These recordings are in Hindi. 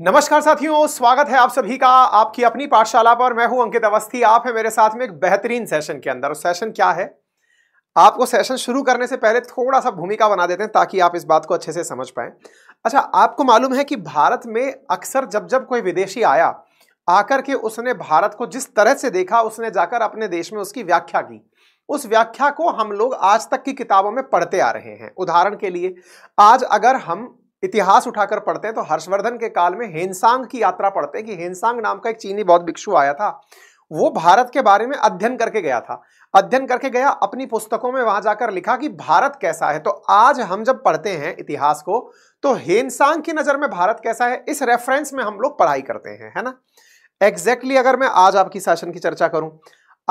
नमस्कार साथियों स्वागत है आप सभी का आपकी अपनी पाठशाला पर मैं हूं अंकित अवस्थी आप है मेरे साथ में एक बेहतरीन सेशन के अंदर सेशन क्या है आपको सेशन शुरू करने से पहले थोड़ा सा भूमिका बना देते हैं ताकि आप इस बात को अच्छे से समझ पाए अच्छा आपको मालूम है कि भारत में अक्सर जब जब कोई विदेशी आया आकर के उसने भारत को जिस तरह से देखा उसने जाकर अपने देश में उसकी व्याख्या की उस व्याख्या को हम लोग आज तक की किताबों में पढ़ते आ रहे हैं उदाहरण के लिए आज अगर हम इतिहास उठाकर पढ़ते हैं तो हर्षवर्धन के काल में हेनसांग की यात्रा पढ़ते हैं कि हेनसांग नाम का एक चीनी बौद्ध भिक्षु आया था वो भारत के बारे में अध्ययन करके गया था अध्ययन करके गया अपनी पुस्तकों में वहां जाकर लिखा कि भारत कैसा है तो आज हम जब पढ़ते हैं इतिहास को तो हेनसांग की नजर में भारत कैसा है इस रेफरेंस में हम लोग पढ़ाई करते हैं है ना एग्जैक्टली exactly अगर मैं आज आपकी शासन की चर्चा करूं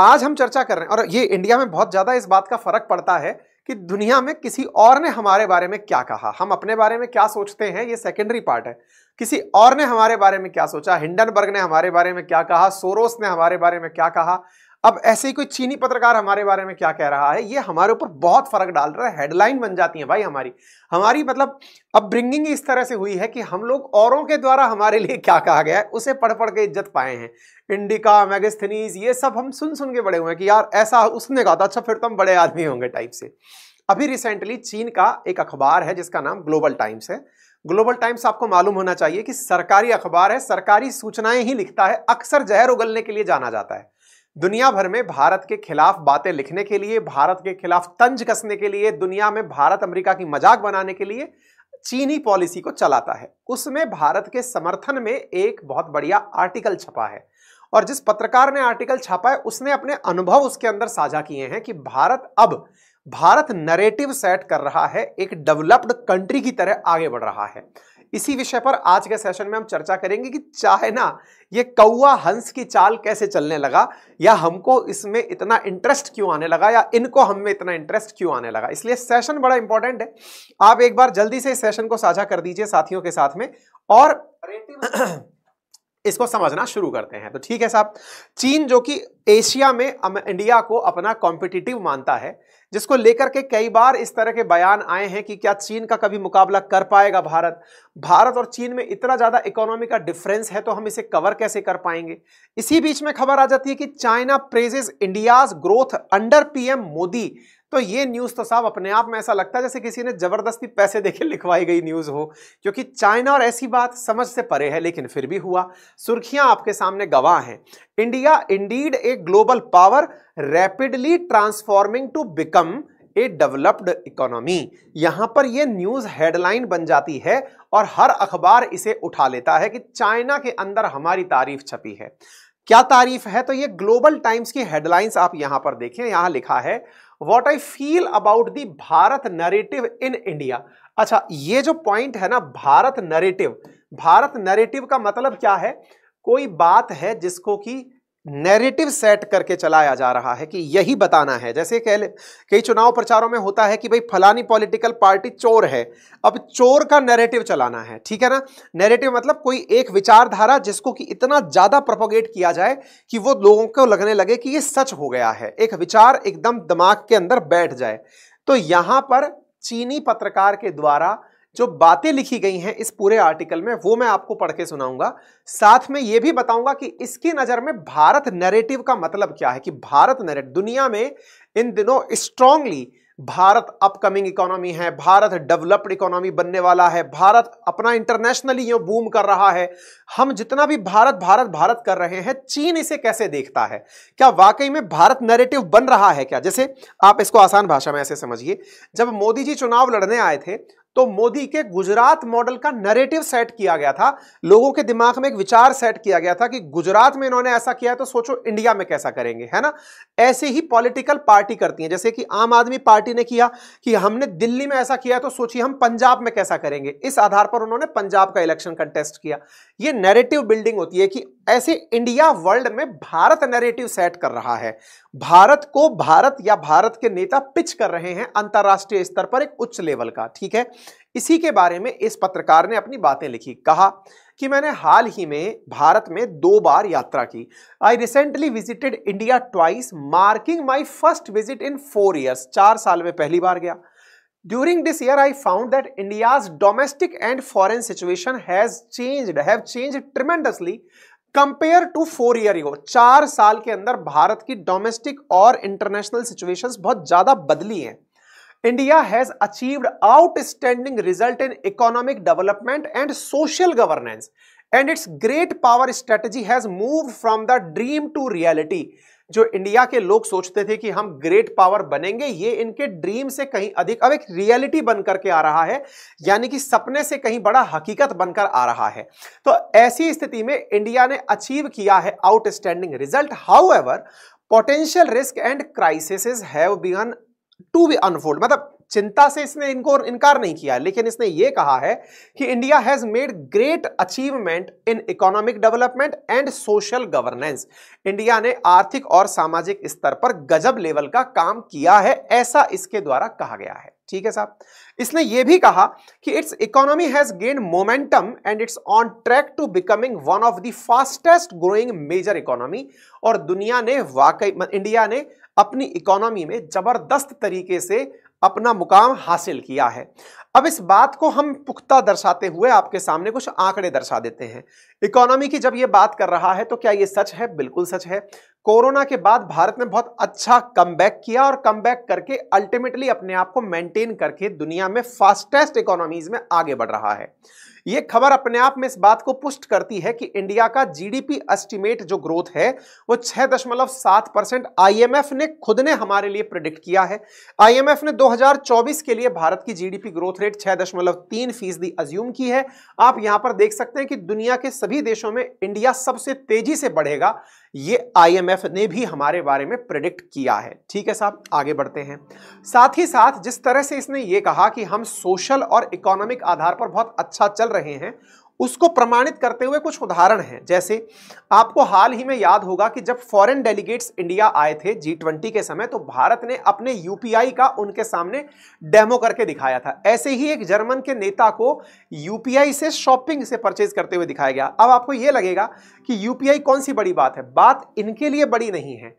आज हम चर्चा कर रहे हैं और ये इंडिया में बहुत ज्यादा इस बात का फर्क पड़ता है कि दुनिया में किसी और ने हमारे बारे में क्या कहा हम अपने बारे में क्या सोचते हैं ये सेकेंडरी पार्ट है किसी और ने हमारे बारे में क्या सोचा हिंडनबर्ग ने हमारे बारे में क्या कहा सोरोस ने हमारे बारे में क्या कहा अब ऐसे ही कोई चीनी पत्रकार हमारे बारे में क्या कह रहा है ये हमारे ऊपर बहुत फर्क डाल रहा है हेडलाइन बन जाती है भाई हमारी हमारी मतलब अब ब्रिंगिंग इस तरह से हुई है कि हम लोग औरों के द्वारा हमारे लिए क्या कहा गया है उसे पढ़ पढ़ के इज्जत पाए हैं इंडिका मैगस्थनीज ये सब हम सुन सुन के बड़े हुए हैं कि यार ऐसा उसने कहा था अच्छा फिर तो हम बड़े आदमी होंगे टाइप से अभी रिसेंटली चीन का एक अखबार है जिसका नाम ग्लोबल टाइम्स है ग्लोबल टाइम्स आपको मालूम होना चाहिए कि सरकारी अखबार है सरकारी सूचनाएं ही लिखता है अक्सर जहर उगलने के लिए जाना जाता है दुनिया भर में भारत के खिलाफ बातें लिखने के लिए भारत के खिलाफ तंज कसने के लिए दुनिया में भारत अमेरिका की मजाक बनाने के लिए चीनी पॉलिसी को चलाता है उसमें भारत के समर्थन में एक बहुत बढ़िया आर्टिकल छपा है और जिस पत्रकार ने आर्टिकल छापा है उसने अपने अनुभव उसके अंदर साझा किए हैं कि भारत अब भारत नरेटिव सेट कर रहा है एक डेवलप्ड कंट्री की तरह आगे बढ़ रहा है इसी विषय पर आज के सेशन में हम चर्चा करेंगे कि चाहे ना ये कौआ हंस की चाल कैसे चलने लगा या हमको इसमें इतना इंटरेस्ट क्यों आने लगा या इनको हम में इतना इंटरेस्ट क्यों आने लगा इसलिए सेशन बड़ा इंपॉर्टेंट है आप एक बार जल्दी से इस सेशन को साझा कर दीजिए साथियों के साथ में और इसको समझना शुरू करते हैं तो ठीक है साहब चीन जो कि एशिया में इंडिया को अपना कॉम्पिटिटिव मानता है जिसको लेकर के कई बार इस तरह के बयान आए हैं कि क्या चीन का कभी मुकाबला कर पाएगा भारत भारत और चीन में इतना ज़्यादा इकोनॉमी का डिफरेंस है तो हम इसे कवर कैसे कर पाएंगे इसी बीच में खबर आ जाती है कि China praises India's growth under PM Modi तो ये न्यूज़ तो साहब अपने आप में ऐसा लगता है जैसे किसी ने ज़बरदस्ती पैसे देके लिखवाई गई न्यूज़ हो क्योंकि चाइना और ऐसी बात समझ से परे है लेकिन फिर भी हुआ सुर्खियां आपके सामने गवाह हैं India indeed a global power rapidly transforming to become a developed economy यहां पर यह न्यूज हेडलाइन बन जाती है और हर अखबार इसे उठा लेता है कि चाइना के अंदर हमारी तारीफ छपी है क्या तारीफ है तो ये ग्लोबल टाइम्स की हेडलाइंस आप यहां पर देखें यहां लिखा है what I feel about the Bharat narrative in India अच्छा ये जो पॉइंट है ना भारत नरेटिव भारत नरेटिव का मतलब क्या है कोई बात है जिसको कि नैरेटिव सेट करके चलाया जा रहा है कि यही बताना है जैसे कह कई चुनाव प्रचारों में होता है कि भाई फलानी पॉलिटिकल पार्टी चोर है अब चोर का नैरेटिव चलाना है ठीक है ना नैरेटिव मतलब कोई एक विचारधारा जिसको कि इतना ज़्यादा प्रोपोगेट किया जाए कि वो लोगों को लगने लगे कि ये सच हो गया है एक विचार एकदम दिमाग के अंदर बैठ जाए तो यहां पर चीनी पत्रकार के द्वारा जो बातें लिखी गई हैं इस पूरे आर्टिकल में वो मैं आपको पढ़ के सुनाऊंगा साथ में ये भी बताऊंगा कि इसकी नज़र में भारत नैरेटिव का मतलब क्या है कि भारत नैरेटिव दुनिया में इन दिनों स्ट्रांगली भारत अपकमिंग इकोनॉमी है भारत डेवलप्ड इकोनॉमी बनने वाला है भारत अपना इंटरनेशनली यो बूम कर रहा है हम जितना भी भारत भारत भारत कर रहे हैं चीन इसे कैसे देखता है क्या वाकई में भारत नैरेटिव बन रहा है क्या जैसे आप इसको आसान भाषा में ऐसे समझिए जब मोदी जी चुनाव लड़ने आए थे तो मोदी के गुजरात मॉडल का नरेटिव सेट किया गया था लोगों के दिमाग में एक विचार सेट किया गया था कि गुजरात में इन्होंने ऐसा किया तो सोचो इंडिया में कैसा करेंगे है ना ऐसे ही पॉलिटिकल पार्टी करती है जैसे कि आम आदमी पार्टी ने किया कि हमने दिल्ली में ऐसा किया तो सोचिए हम पंजाब में कैसा करेंगे इस आधार पर उन्होंने पंजाब का इलेक्शन कंटेस्ट किया यह नेरेटिव बिल्डिंग होती है कि ऐसे इंडिया वर्ल्ड में भारत नेरेटिव सेट कर रहा है भारत को भारत या भारत के नेता पिच कर रहे हैं अंतर्राष्ट्रीय स्तर पर एक उच्च लेवल का ठीक है इसी के बारे में इस पत्रकार ने अपनी बातें लिखी कहा कि मैंने हाल ही में भारत में दो बार यात्रा की I recently visited India twice marking my first visit in four years चार साल में पहली बार गया during this year I found that India's domestic and foreign situation has change have change tremendously compare to four year ago चार साल के अंदर भारत की डोमेस्टिक और इंटरनेशनल सिचुएशन बहुत ज्यादा बदली है India has achieved outstanding result in economic development and social governance and its great power strategy has move from the dream to reality जो इंडिया के लोग सोचते थे कि हम ग्रेट पावर बनेंगे ये इनके ड्रीम से कहीं अधिक अब एक रियलिटी बनकर के आ रहा है यानी कि सपने से कहीं बड़ा हकीकत बनकर आ रहा है तो ऐसी स्थिति में इंडिया ने अचीव किया है outstanding result how potential risk and crisis have begun to be unfold मतलब चिंता से इसने इनको इनकार नहीं किया लेकिन इसने ये कहा है कि India has made great achievement in economic development and social governance India ने आर्थिक और सामाजिक स्तर पर गजब लेवल का काम किया है ऐसा इसके द्वारा कहा गया है ठीक है साहब इसने यह भी कहा कि its economy has gain momentum and it's on track to becoming one of the fastest growing major economy और दुनिया ने वाकई इंडिया ने अपनी इकोनॉमी में जबरदस्त तरीके से अपना मुकाम हासिल किया है अब इस बात को हम पुख्ता दर्शाते हुए आपके सामने कुछ आंकड़े दर्शा देते हैं इकोनॉमी की जब ये बात कर रहा है तो क्या ये सच है बिल्कुल सच है कोरोना के बाद भारत ने बहुत अच्छा कम किया और कम करके अल्टीमेटली अपने आप को मेंटेन करके दुनिया में फास्टेस्ट इकोनॉमीज में आगे बढ़ रहा है ये खबर अपने आप में इस बात को पुष्ट करती है कि इंडिया का जीडीपी एस्टिमेट जो ग्रोथ है वो छह दशमलव सात परसेंट आई ने खुद ने हमारे लिए प्रिडिक्ट किया है आईएमएफ ने 2024 के लिए भारत की जीडीपी ग्रोथ रेट छह दशमलव तीन फीसदी अज्यूम की है आप यहां पर देख सकते हैं कि दुनिया के सभी देशों में इंडिया सबसे तेजी से बढ़ेगा ये आई आईएमएफ ने भी हमारे बारे में प्रिडिक्ट किया है ठीक है साहब आगे बढ़ते हैं साथ ही साथ जिस तरह से इसने ये कहा कि हम सोशल और इकोनॉमिक आधार पर बहुत अच्छा चल रहे हैं उसको प्रमाणित करते हुए कुछ उदाहरण हैं जैसे आपको हाल ही में याद होगा कि जब फॉरेन डेलीगेट्स इंडिया आए थे जी ट्वेंटी के समय तो भारत ने अपने यूपीआई का उनके सामने डेमो करके दिखाया था ऐसे ही एक जर्मन के नेता को यूपीआई से शॉपिंग से परचेज करते हुए दिखाया गया अब आपको यह लगेगा कि यूपीआई कौन सी बड़ी बात है बात इनके लिए बड़ी नहीं है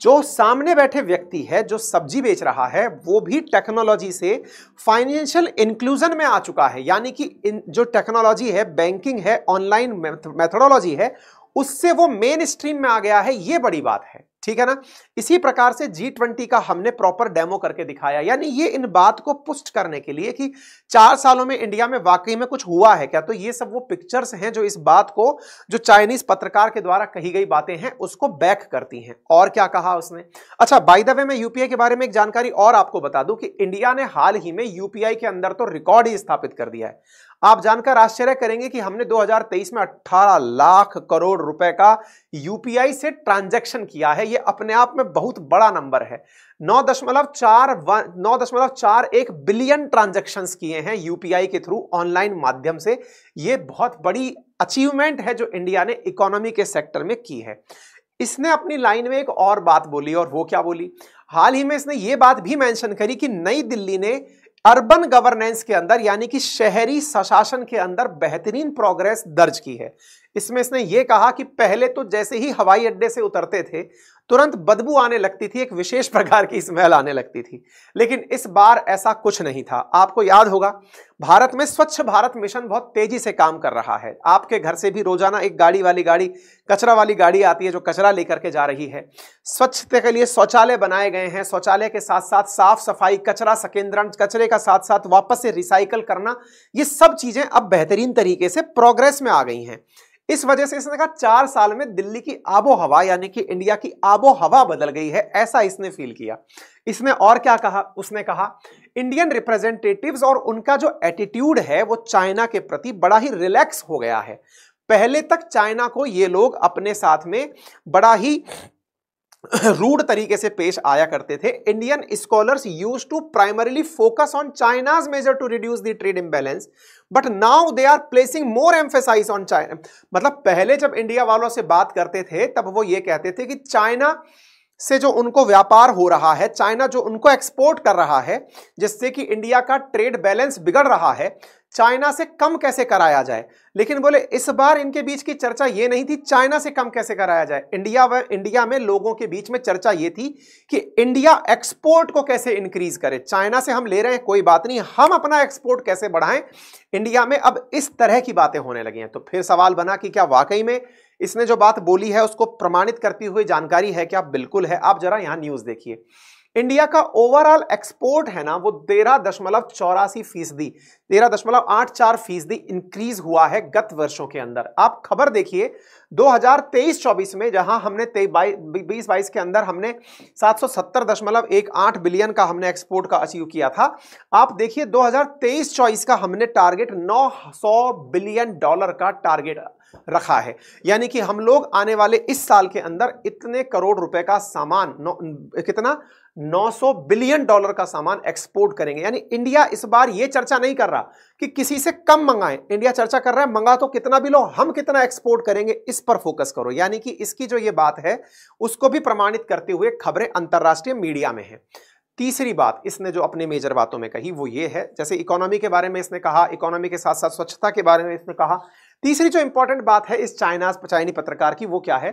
जो सामने बैठे व्यक्ति है जो सब्जी बेच रहा है वो भी टेक्नोलॉजी से फाइनेंशियल इंक्लूजन में आ चुका है यानी कि इन जो टेक्नोलॉजी है बैंकिंग है ऑनलाइन मेथोडोलॉजी है उससे वो मेन स्ट्रीम में आ गया है ये बड़ी बात है ठीक है ना इसी प्रकार से जी ट्वेंटी का हमने प्रॉपर डेमो करके दिखाया यानी ये इन बात को पुष्ट करने के लिए कि चार सालों में इंडिया में वाकई में कुछ हुआ है क्या तो ये सब वो पिक्चर्स हैं जो इस बात को जो चाइनीज पत्रकार के द्वारा कही गई बातें हैं उसको बैक करती हैं और क्या कहा उसने अच्छा बाई द वे मैं यूपीआई के बारे में एक जानकारी और आपको बता दूं कि इंडिया ने हाल ही में यूपीआई के अंदर तो रिकॉर्ड ही स्थापित कर दिया है आप जानकर आश्चर्य करेंगे कि हमने 2023 में 18 लाख करोड़ रुपए का यूपीआई से ट्रांजैक्शन किया है ये अपने आप में बहुत बड़ा नंबर है नौ दशमलव चार नौ दशमलव चार एक बिलियन ट्रांजेक्शन किए किए हैं यूपीआई के थ्रू ऑनलाइन माध्यम से ये बहुत बड़ी अचीवमेंट है जो इंडिया ने इकोनॉमी के सेक्टर में की है इसने अपनी लाइन में एक और बात बोली और वो क्या बोली हाल ही में इसने ये बात भी मेंशन करी कि नई दिल्ली ने अर्बन गवर्नेंस के अंदर यानी कि शहरी सशासन के अंदर बेहतरीन प्रोग्रेस दर्ज की है इसमें इसने ये कहा कि पहले तो जैसे ही हवाई अड्डे से उतरते थे तुरंत बदबू आने लगती थी एक विशेष प्रकार की स्मेल आने लगती थी लेकिन इस बार ऐसा कुछ नहीं था आपको याद होगा भारत में स्वच्छ भारत मिशन बहुत तेजी से काम कर रहा है आपके घर से भी रोजाना एक गाड़ी वाली गाड़ी कचरा वाली गाड़ी आती है जो कचरा लेकर के जा रही है स्वच्छता के लिए शौचालय बनाए गए हैं शौचालय के साथ साथ साफ सफाई कचरा संकेंद्रण कचरे का साथ साथ वापस से रिसाइकल करना ये सब चीजें अब बेहतरीन तरीके से प्रोग्रेस में आ गई हैं इस वजह से इसने कहा चार साल में दिल्ली की आबो हवा यानी कि इंडिया की आबो हवा बदल गई है ऐसा इसने फील किया इसने और क्या कहा उसने कहा इंडियन रिप्रेजेंटेटिव्स और उनका जो एटीट्यूड है वो चाइना के प्रति बड़ा ही रिलैक्स हो गया है पहले तक चाइना को ये लोग अपने साथ में बड़ा ही रूड तरीके से पेश आया करते थे Indian scholars use to primarily focus on China's measure to reduce the trade imbalance but now they are placing more emphasise on China मतलब पहले जब इंडिया वालों से बात करते थे तब वो ये कहते थे कि चाइना से जो उनको व्यापार हो रहा है चाइना जो उनको एक्सपोर्ट कर रहा है जिससे कि इंडिया का ट्रेड बैलेंस बिगड़ रहा है चाइना से कम कैसे कराया जाए लेकिन बोले इस बार इनके बीच की चर्चा ये नहीं थी चाइना से कम कैसे कराया जाए इंडिया व इंडिया में लोगों के बीच में चर्चा ये थी कि इंडिया एक्सपोर्ट को कैसे इंक्रीज करे चाइना से हम ले रहे हैं कोई बात नहीं हम अपना एक्सपोर्ट कैसे बढ़ाएं इंडिया में अब इस तरह की बातें होने लगी हैं तो फिर सवाल बना कि क्या वाकई में इसने जो बात बोली है उसको प्रमाणित करती हुई जानकारी है क्या आप बिल्कुल है आप जरा यहां न्यूज देखिए इंडिया का ओवरऑल एक्सपोर्ट है ना वो तेरह दशमलव चौरासी फीसदी तेरह दशमलव आठ चार फीसदी इंक्रीज हुआ है गत वर्षों के अंदर आप खबर देखिए 2023-24 में जहां हमने बीस बाईस के अंदर हमने सात सौ सत्तर दशमलव एक आठ बिलियन का हमने एक्सपोर्ट का अचीव किया था आप देखिए 2023-24 का हमने टारगेट सौ बिलियन डॉलर का टारगेट रखा है यानी कि हम लोग आने वाले इस साल के अंदर इतने करोड़ रुपए का सामान कितना 900 बिलियन डॉलर का सामान एक्सपोर्ट करेंगे यानी इंडिया इस बार यह चर्चा नहीं कर रहा कि किसी से कम मंगाए इंडिया चर्चा कर रहा है मंगा तो कितना भी लो हम कितना एक्सपोर्ट करेंगे इस पर फोकस करो यानी कि इसकी जो ये बात है उसको भी प्रमाणित करते हुए खबरें अंतर्राष्ट्रीय मीडिया में है तीसरी बात इसने जो अपने मेजर बातों में कही वो ये है जैसे इकोनॉमी के बारे में इसने कहा इकोनॉमी के साथ साथ स्वच्छता के बारे में इसने कहा तीसरी जो इंपॉर्टेंट बात है इस चाइनाज चाइनी पत्रकार की वो क्या है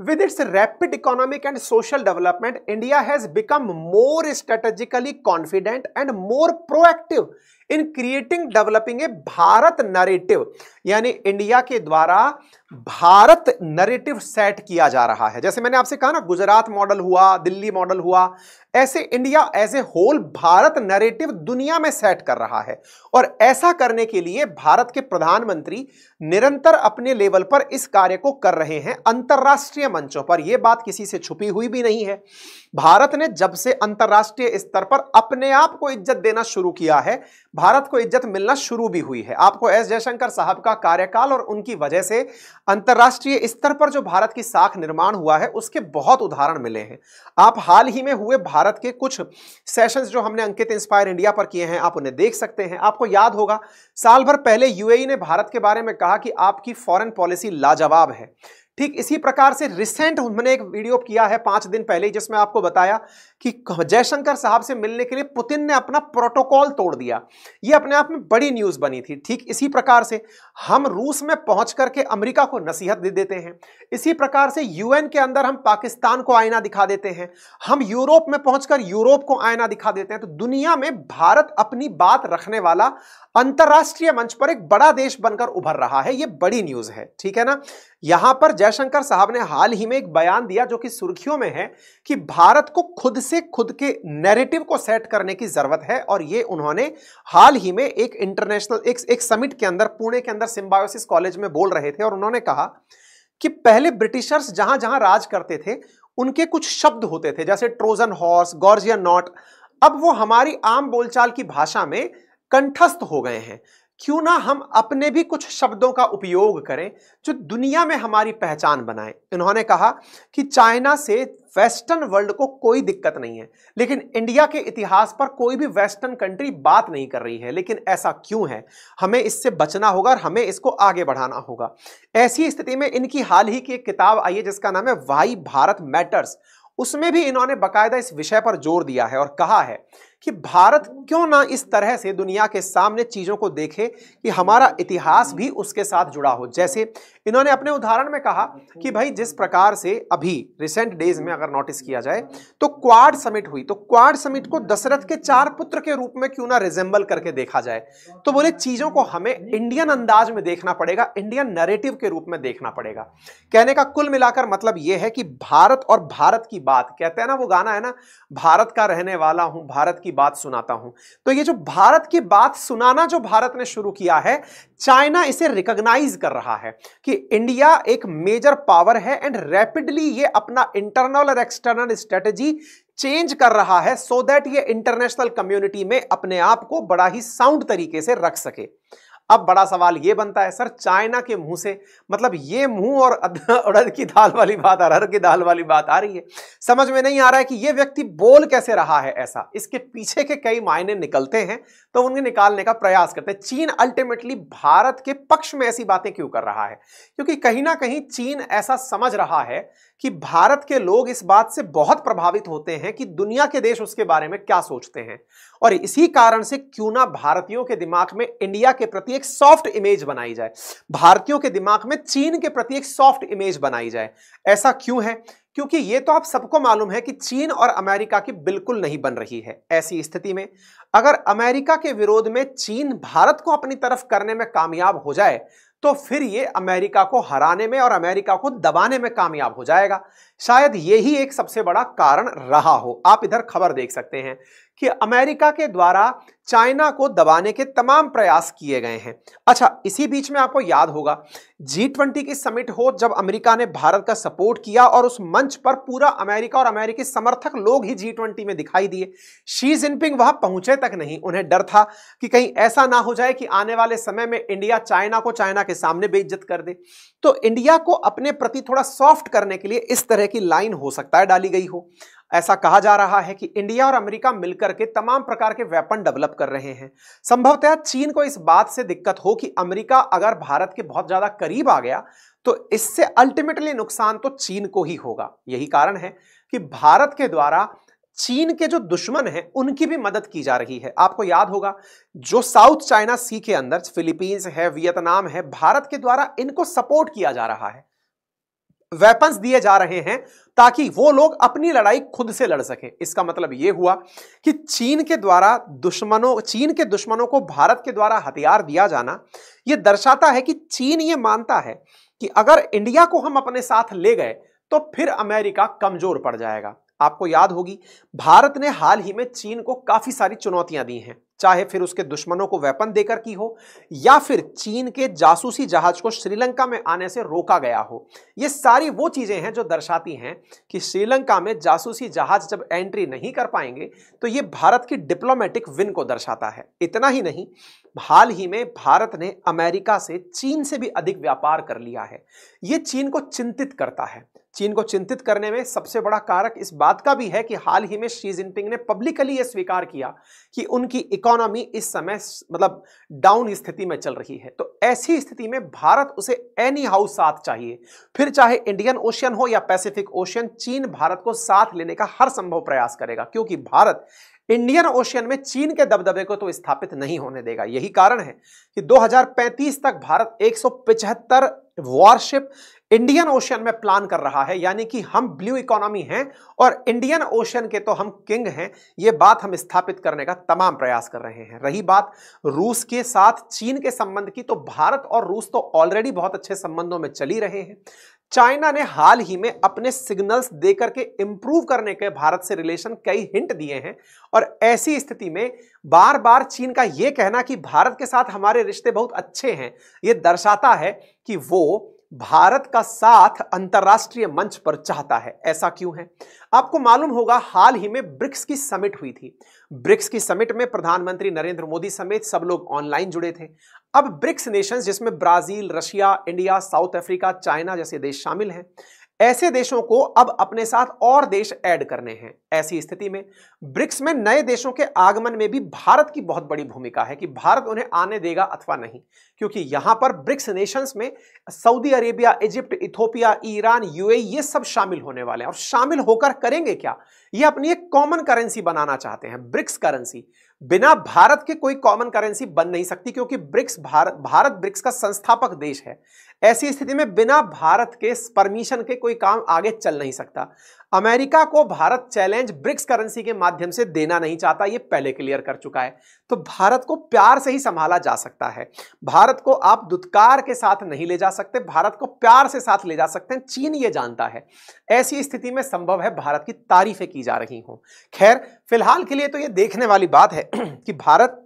with its rapid economic and social development India has become more strategically confident and more proactive in creating developing a Bharat narrative यानी इंडिया के द्वारा भारत नरेटिव सेट किया जा रहा है जैसे मैंने आपसे कहा ना गुजरात मॉडल हुआ दिल्ली मॉडल हुआ ऐसे India as a whole Bharat narrative दुनिया में सेट कर रहा है और ऐसा करने के लिए भारत के प्रधानमंत्री निरंतर अपने लेवल पर इस कार्य को कर रहे हैं अंतर्राष्ट्रीय मंचों पर यह बात किसी से छुपी हुई भी नहीं है भारत ने जब से अंतर्राष्ट्रीय स्तर पर अपने आप को इज्जत देना शुरू किया है भारत को इज्जत मिलना शुरू भी हुई है आपको एस जयशंकर साहब का कार्यकाल और उनकी वजह से अंतर्राष्ट्रीय स्तर पर जो भारत की साख निर्माण हुआ है उसके बहुत उदाहरण मिले हैं आप हाल ही में हुए भारत के कुछ सेशंस जो हमने अंकित इंस्पायर इंडिया पर किए हैं आप उन्हें देख सकते हैं आपको याद होगा साल भर पहले यूएई e ने भारत के बारे में कहा कि आपकी फॉरन पॉलिसी लाजवाब है ठीक इसी प्रकार से रिसेंट मैंने एक वीडियो किया है पांच दिन पहले जिसमें आपको बताया कि जयशंकर साहब से मिलने के लिए पुतिन ने अपना प्रोटोकॉल तोड़ दिया ये अपने आप में बड़ी न्यूज बनी थी ठीक इसी प्रकार से हम रूस में पहुंच करके अमेरिका को नसीहत दे देते हैं इसी प्रकार से यूएन के अंदर हम पाकिस्तान को आईना दिखा देते हैं हम यूरोप में पहुंचकर यूरोप को आईना दिखा देते हैं तो दुनिया में भारत अपनी बात रखने वाला अंतर्राष्ट्रीय मंच पर एक बड़ा देश बनकर उभर रहा है ये बड़ी न्यूज है ठीक है ना यहां पर जयशंकर साहब ने हाल ही में एक बयान दिया जो कि सुर्खियों में है कि भारत को खुद से खुद के नैरेटिव को सेट करने की जरूरत है और ये उन्होंने हाल ही में एक इंटरनेशनल एक, एक समिट के अंदर पुणे के अंदर सिम्बायोसिस कॉलेज में बोल रहे थे और उन्होंने कहा कि पहले ब्रिटिशर्स जहां जहां राज करते थे उनके कुछ शब्द होते थे जैसे ट्रोजन हॉर्स गॉर्जियन नॉट अब वो हमारी आम बोलचाल की भाषा में कंठस्थ हो गए हैं क्यों ना हम अपने भी कुछ शब्दों का उपयोग करें जो दुनिया में हमारी पहचान बनाए इन्होंने कहा कि चाइना से वेस्टर्न वर्ल्ड को कोई दिक्कत नहीं है लेकिन इंडिया के इतिहास पर कोई भी वेस्टर्न कंट्री बात नहीं कर रही है लेकिन ऐसा क्यों है हमें इससे बचना होगा और हमें इसको आगे बढ़ाना होगा ऐसी स्थिति में इनकी हाल ही की एक किताब आई है जिसका नाम है वाई भारत मैटर्स उसमें भी इन्होंने बाकायदा इस विषय पर जोर दिया है और कहा है कि भारत क्यों ना इस तरह से दुनिया के सामने चीज़ों को देखे कि हमारा इतिहास भी उसके साथ जुड़ा हो जैसे इन्होंने अपने उदाहरण में कहा कि भाई जिस प्रकार से अभी रिसेंट डेज में अगर नोटिस किया जाए तो क्वाड समिट हुई तो क्वाड समिट को दशरथ के चार पुत्र के रूप में क्यों ना रिजेंबल करके देखा जाए तो बोले चीज़ों को हमें इंडियन अंदाज में देखना पड़ेगा इंडियन नरेटिव के रूप में देखना पड़ेगा कहने का कुल मिलाकर मतलब यह है कि भारत और भारत की बात कहते हैं ना वो गाना है ना भारत का रहने वाला हूं भारत की की बात सुनाता हूं तो ये जो भारत की बात सुनाना जो भारत ने शुरू किया है चाइना इसे रिकॉग्नाइज कर रहा है कि इंडिया एक मेजर पावर है एंड रैपिडली ये अपना इंटरनल और एक्सटर्नल स्ट्रेटेजी चेंज कर रहा है सो so दैट ये इंटरनेशनल कम्युनिटी में अपने आप को बड़ा ही साउंड तरीके से रख सके अब बड़ा सवाल ये बनता है सर चाइना के मुंह से मतलब ये मुंह और अड़द की दाल वाली बात अरहर की दाल वाली बात आ रही है समझ में नहीं आ रहा है कि ये व्यक्ति बोल कैसे रहा है ऐसा इसके पीछे के कई मायने निकलते हैं तो उनके निकालने का प्रयास करते हैं चीन अल्टीमेटली भारत के पक्ष में ऐसी बातें क्यों कर रहा है क्योंकि कहीं ना कहीं चीन ऐसा समझ रहा है कि भारत के लोग इस बात से बहुत प्रभावित होते हैं कि दुनिया के देश उसके बारे में क्या सोचते हैं और इसी कारण से क्यों ना भारतीयों के दिमाग में इंडिया के प्रति एक सॉफ्ट इमेज बनाई जाए भारतीयों के दिमाग में चीन के प्रति एक सॉफ्ट इमेज बनाई जाए ऐसा क्यों है क्योंकि ये तो आप सबको मालूम है कि चीन और अमेरिका की बिल्कुल नहीं बन रही है ऐसी स्थिति में अगर अमेरिका के विरोध में चीन भारत को अपनी तरफ करने में कामयाब हो जाए तो फिर ये अमेरिका को हराने में और अमेरिका को दबाने में कामयाब हो जाएगा शायद यही एक सबसे बड़ा कारण रहा हो आप इधर खबर देख सकते हैं कि अमेरिका के द्वारा चाइना को दबाने के तमाम प्रयास किए गए हैं अच्छा इसी बीच में आपको याद होगा जी ट्वेंटी की समिट हो जब अमेरिका ने भारत का सपोर्ट किया और उस मंच पर पूरा अमेरिका और अमेरिकी समर्थक लोग ही जी ट्वेंटी में दिखाई दिए शी जिनपिंग वहां पहुंचे तक नहीं उन्हें डर था कि कहीं ऐसा ना हो जाए कि आने वाले समय में इंडिया चाइना को चाइना के सामने बेइज्जत कर दे तो इंडिया को अपने प्रति थोड़ा सॉफ्ट करने के लिए इस तरह की लाइन हो सकता है डाली गई हो ऐसा कहा जा रहा है कि इंडिया और अमेरिका मिलकर के तमाम प्रकार के वेपन डेवलप कर रहे हैं संभवतः चीन को इस बात से दिक्कत हो कि अमेरिका अगर भारत के बहुत ज़्यादा करीब आ गया तो इससे अल्टीमेटली नुकसान तो चीन को ही होगा यही कारण है कि भारत के द्वारा चीन के जो दुश्मन हैं उनकी भी मदद की जा रही है आपको याद होगा जो साउथ चाइना सी के अंदर फिलीपींस है वियतनाम है भारत के द्वारा इनको सपोर्ट किया जा रहा है वेपन्स दिए जा रहे हैं ताकि वो लोग अपनी लड़ाई खुद से लड़ सकें इसका मतलब ये हुआ कि चीन के द्वारा दुश्मनों चीन के दुश्मनों को भारत के द्वारा हथियार दिया जाना ये दर्शाता है कि चीन ये मानता है कि अगर इंडिया को हम अपने साथ ले गए तो फिर अमेरिका कमजोर पड़ जाएगा आपको याद होगी भारत ने हाल ही में चीन को काफी सारी चुनौतियां दी हैं चाहे फिर उसके दुश्मनों को वेपन देकर की हो या फिर चीन के जासूसी जहाज को श्रीलंका में आने से रोका गया हो ये सारी वो चीज़ें हैं जो दर्शाती हैं कि श्रीलंका में जासूसी जहाज जब एंट्री नहीं कर पाएंगे तो ये भारत की डिप्लोमेटिक विन को दर्शाता है इतना ही नहीं हाल ही में भारत ने अमेरिका से चीन से भी अधिक व्यापार कर लिया है ये चीन को चिंतित करता है चीन को चिंतित करने में सबसे बड़ा कारक इस बात का भी है कि हाल ही में शी जिनपिंग ने पब्लिकली यह स्वीकार किया कि उनकी इकोनॉमी इस समय मतलब डाउन स्थिति में चल रही है तो ऐसी स्थिति में भारत उसे एनी हाउ साथ चाहिए फिर चाहे इंडियन ओशियन हो या पैसिफिक ओशियन चीन भारत को साथ लेने का हर संभव प्रयास करेगा क्योंकि भारत इंडियन ओशियन में चीन के दबदबे को तो स्थापित नहीं होने देगा यही कारण है कि 2035 तक भारत एक वॉरशिप इंडियन ओशन में प्लान कर रहा है यानी कि हम ब्लू इकोनॉमी हैं और इंडियन ओशियन के तो हम किंग हैं ये बात हम स्थापित करने का तमाम प्रयास कर रहे हैं रही बात रूस के साथ चीन के संबंध की तो भारत और रूस तो ऑलरेडी बहुत अच्छे संबंधों में चली रहे हैं चाइना ने हाल ही में अपने सिग्नल्स देकर के इंप्रूव करने के भारत से रिलेशन कई हिंट दिए हैं और ऐसी स्थिति में बार बार चीन का ये कहना कि भारत के साथ हमारे रिश्ते बहुत अच्छे हैं ये दर्शाता है कि वो भारत का साथ अंतर्राष्ट्रीय मंच पर चाहता है ऐसा क्यों है आपको मालूम होगा हाल ही में ब्रिक्स की समिट हुई थी ब्रिक्स की समिट में प्रधानमंत्री नरेंद्र मोदी समेत सब लोग ऑनलाइन जुड़े थे अब ब्रिक्स नेशंस जिसमें Brazil Russia India South Africa China जैसे देश शामिल हैं ऐसे देशों को अब अपने साथ और देश ऐड करने हैं ऐसी स्थिति में ब्रिक्स में नए देशों के आगमन में भी भारत की बहुत बड़ी भूमिका है कि भारत उन्हें आने देगा अथवा नहीं क्योंकि यहां पर ब्रिक्स नेशंस में Saudi Arabia Egypt Ethiopia Iran UAE ये सब शामिल होने वाले हैं और शामिल होकर करेंगे क्या ये अपनी एक कॉमन करेंसी बनाना चाहते हैं ब्रिक्स करेंसी बिना भारत के कोई कॉमन करेंसी बन नहीं सकती क्योंकि ब्रिक्स भारत भारत ब्रिक्स का संस्थापक देश है ऐसी स्थिति में बिना भारत के परमिशन के कोई काम आगे चल नहीं सकता अमेरिका को भारत चैलेंज ब्रिक्स करेंसी के माध्यम से देना नहीं चाहता ये पहले क्लियर कर चुका है तो भारत को प्यार से ही संभाला जा सकता है भारत को आप दुत्कार के साथ नहीं ले जा सकते भारत को प्यार से साथ ले जा सकते हैं चीन ये जानता है ऐसी स्थिति में संभव है भारत की तारीफें की जा रही हों खैर फिलहाल के लिए तो ये देखने वाली बात है कि भारत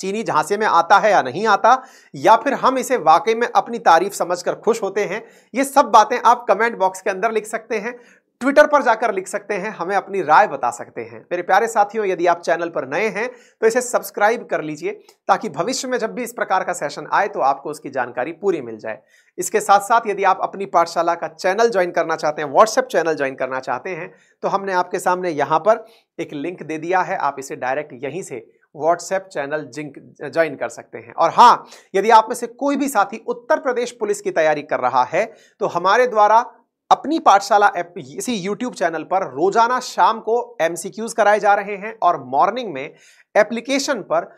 चीनी झांसे में आता है या नहीं आता या फिर हम इसे वाकई में अपनी तारीफ समझकर खुश होते हैं ये सब बातें आप कमेंट बॉक्स के अंदर लिख सकते हैं ट्विटर पर जाकर लिख सकते हैं हमें अपनी राय बता सकते हैं मेरे प्यारे साथियों यदि आप चैनल पर नए हैं तो इसे सब्सक्राइब कर लीजिए ताकि भविष्य में जब भी इस प्रकार का सेशन आए तो आपको उसकी जानकारी पूरी मिल जाए इसके साथ साथ यदि आप अपनी पाठशाला का चैनल ज्वाइन करना चाहते हैं व्हाट्सएप चैनल ज्वाइन करना चाहते हैं तो हमने आपके सामने यहाँ पर एक लिंक दे दिया है आप इसे डायरेक्ट यहीं से व्हाट्सएप चैनल जिंक ज्वाइन कर सकते हैं और हाँ यदि आप में से कोई भी साथी उत्तर प्रदेश पुलिस की तैयारी कर रहा है तो हमारे द्वारा अपनी पाठशाला ऐप इसी यूट्यूब चैनल पर रोजाना शाम को एमसीक्यूज कराए जा रहे हैं और मॉर्निंग में एप्लीकेशन पर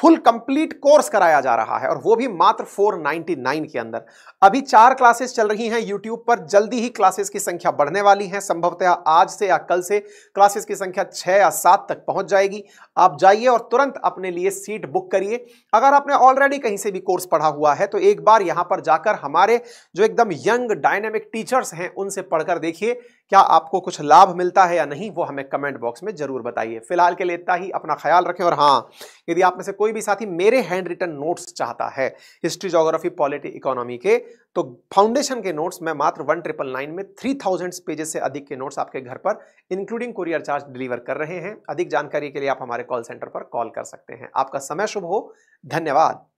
फुल कंप्लीट कोर्स कराया जा रहा है और वो भी मात्र 499 के अंदर अभी चार क्लासेस चल रही हैं यूट्यूब पर जल्दी ही क्लासेस की संख्या बढ़ने वाली है संभवतः आज से या कल से क्लासेस की संख्या छह या सात तक पहुंच जाएगी आप जाइए और तुरंत अपने लिए सीट बुक करिए अगर आपने ऑलरेडी कहीं से भी कोर्स पढ़ा हुआ है तो एक बार यहां पर जाकर हमारे जो एकदम यंग डायनेमिक टीचर्स हैं उनसे पढ़कर देखिए क्या आपको कुछ लाभ मिलता है या नहीं वो हमें कमेंट बॉक्स में जरूर बताइए फिलहाल के लिए इतना ही अपना ख्याल रखें और हाँ यदि आप में से कोई भी साथी मेरे हैंड रिटन नोट्स चाहता है हिस्ट्री जोग्राफी पॉलिटी इकोनॉमी के तो फाउंडेशन के नोट्स मैं मात्र वन ट्रिपल नाइन में थ्री थाउजेंड पेजेस से अधिक के नोट्स आपके घर पर इंक्लूडिंग कुरियर चार्ज डिलीवर कर रहे हैं अधिक जानकारी के लिए आप हमारे कॉल सेंटर पर कॉल कर सकते हैं आपका समय शुभ हो धन्यवाद